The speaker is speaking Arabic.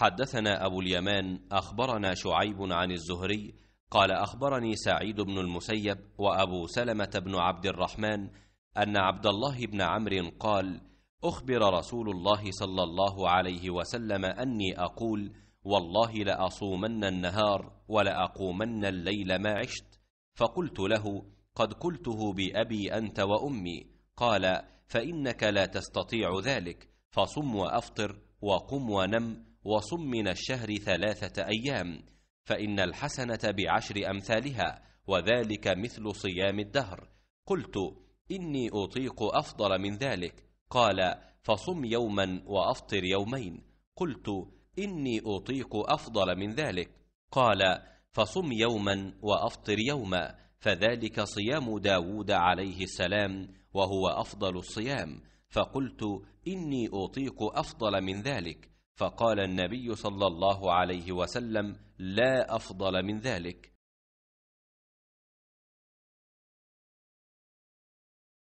حدثنا أبو اليمان أخبرنا شعيب عن الزهري قال أخبرني سعيد بن المسيب وأبو سلمة بن عبد الرحمن أن عبد الله بن عمرو قال أخبر رسول الله صلى الله عليه وسلم أني أقول والله لأصومن النهار ولأقومن الليل ما عشت فقلت له قد قلته بأبي أنت وأمي قال فإنك لا تستطيع ذلك فصم وأفطر وقم ونم وصم من الشهر ثلاثة أيام فإن الحسنة بعشر أمثالها وذلك مثل صيام الدهر قلت إني أطيق أفضل من ذلك قال فصم يوما وأفطر يومين قلت إني أطيق أفضل من ذلك قال فصم يوما وأفطر يوما فذلك صيام داود عليه السلام وهو أفضل الصيام فقلت إني أطيق أفضل من ذلك فقال النبي صلى الله عليه وسلم لا أفضل من ذلك